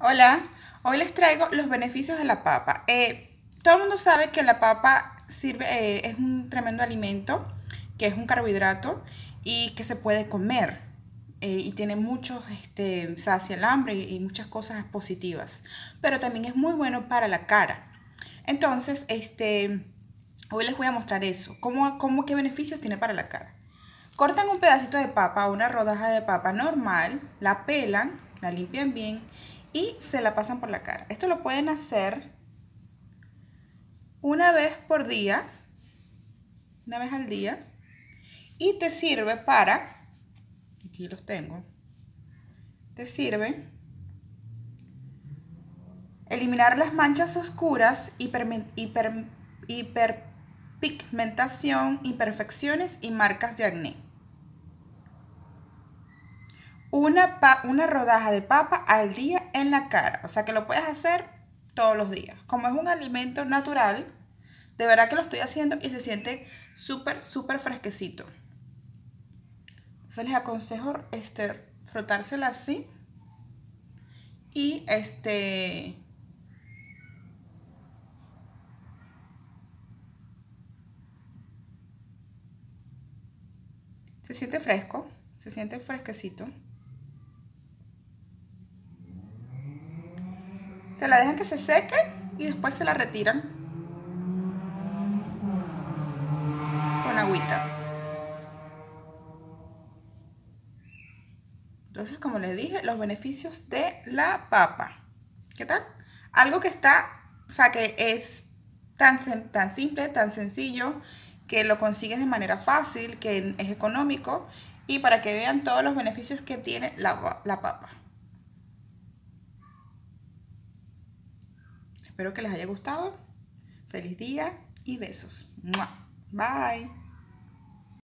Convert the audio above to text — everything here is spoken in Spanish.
Hola, hoy les traigo los beneficios de la papa. Eh, todo el mundo sabe que la papa sirve, eh, es un tremendo alimento, que es un carbohidrato y que se puede comer. Eh, y tiene muchos, este, sacia el hambre y, muchas cosas positivas. Pero también es muy bueno para la cara. Entonces, este, hoy les voy a mostrar eso. ¿Cómo, cómo qué beneficios tiene para la cara? Cortan un pedacito de papa, una rodaja de papa normal, la pelan, la limpian bien y se la pasan por la cara. Esto lo pueden hacer una vez por día, una vez al día, y te sirve para, aquí los tengo, te sirve eliminar las manchas oscuras, hiper, hiper, hiperpigmentación, imperfecciones y marcas de acné una, una rodaja de papa al día en la cara. O sea que lo puedes hacer todos los días. Como es un alimento natural, de verdad que lo estoy haciendo y se siente súper, súper fresquecito. se les aconsejo este, frotársela así. Y este... Se siente fresco, se siente fresquecito. Se la dejan que se seque y después se la retiran con agüita. Entonces, como les dije, los beneficios de la papa. ¿Qué tal? Algo que está, o sea, que es tan, tan simple, tan sencillo, que lo consigues de manera fácil, que es económico y para que vean todos los beneficios que tiene la papa. Espero que les haya gustado. Feliz día y besos. Bye.